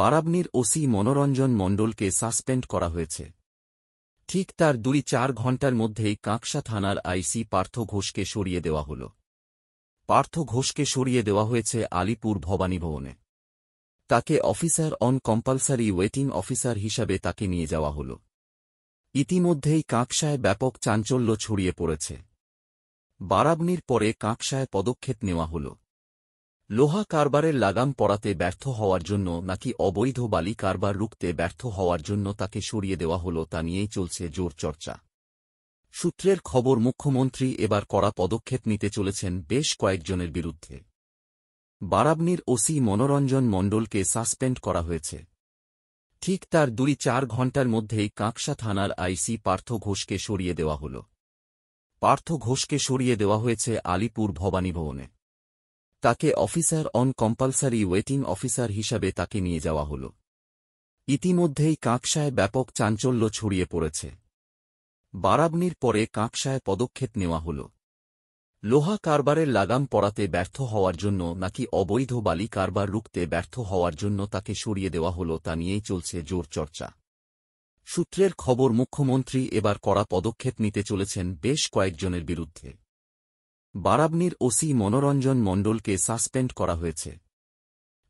বারাবনির OC মনোরঞ্জন মণ্ডলকে suspend করা হয়েছে ঠিক তার দুই চার ঘণ্টার মধ্যেই কাঁকসা থানার আইসি পার্থ ঘোষকে সরিয়ে দেওয়া হল পার্থ ঘোষকে সরিয়ে দেওয়া হয়েছে আলিপুর ভবানী ভবনে তাকে officer on compulsory waiting officer হিসাবে তাকে নিয়ে যাওয়া হল ইতিমধ্যেই কাঁকসায় ব্যাপক চাঞ্চল্য ছড়িয়ে পড়েছে বারাবনির পরে কাঁকসায় পদক্ষেপ নেওয়া হল লোহা কারবারের লাগাম পড়াতে ব্যর্থ হওয়ার জন্য নাকি অবৈধ বালি কারবার রুখতে ব্যর্থ হওয়ার জন্য তাকে সরিয়ে দেওয়া হল তা নিয়েই চলছে জোর চর্চা সূত্রের খবর মুখ্যমন্ত্রী এবার কড়া পদক্ষেপ নিতে চলেছেন বেশ কয়েকজনের বিরুদ্ধে বারাবনির ওসি মনোরঞ্জন মণ্ডলকে সাসপেন্ড করা হয়েছে ঠিক তার দুই চার ঘণ্টার মধ্যেই কাঁকসা থানার আইসি পার্থ ঘোষকে সরিয়ে দেওয়া হল পার্থ ঘোষকে সরিয়ে দেওয়া হয়েছে আলিপুর ভবানী ভবনে তাকে officer on compulsory waiting officer হিসাবে তাকে নিয়ে যাওয়া হল ইতিমধ্যেই কাঁকশায় ব্যাপক চাঞ্চল্য ছড়িয়ে পড়েছে বারাবনির পরে কাঁকসায় পদক্ষেপ নেওয়া হল লোহা কারবারের লাগাম পড়াতে ব্যর্থ হওয়ার জন্য নাকি অবৈধ বালি কারবার রুখতে ব্যর্থ হওয়ার জন্য তাকে সরিয়ে দেওয়া হল তা নিয়েই চলছে জোর চর্চা সূত্রের খবর মুখ্যমন্ত্রী এবার কড়া পদক্ষেপ নিতে চলেছেন বেশ কয়েকজনের বিরুদ্ধে বারাবনির ওসি মনোরঞ্জন মণ্ডলকে সাসপেন্ড করা হয়েছে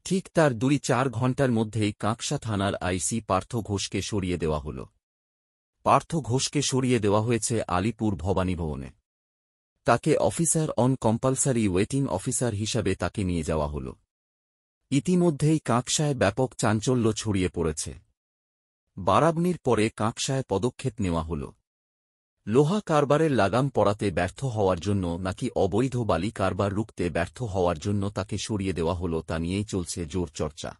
ঠিক তার দুই চার ঘণ্টার মধ্যেই কাঁকসা থানার আইসি পার্থ ঘোষকে সরিয়ে দেওয়া হল পার্থ ঘোষকে সরিয়ে দেওয়া হয়েছে আলিপুর ভবানী ভবনে তাকে officer on compulsory waiting officer হিসাবে তাকে নিয়ে যাওয়া হল ইতিমধ্যেই কাঁকসায় ব্যাপক চাঞ্চল্য ছড়িয়ে পড়েছে বারাবনির পরে কাঁকসায় পদক্ষেপ নেওয়া হল লোহা কারবারের লাগাম পড়াতে ব্যর্থ হওয়ার জন্য নাকি অবৈধ বালি কারবার রুখতে ব্যর্থ হওয়ার জন্য তাকে সরিয়ে দেওয়া হল তা নিয়েই চলছে জোর চর্চা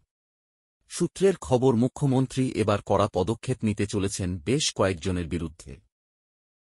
সূত্রের খবর মুখ্যমন্ত্রী এবার কড়া পদক্ষেপ নিতে চলেছেন বেশ কয়েকজনের বিরুদ্ধে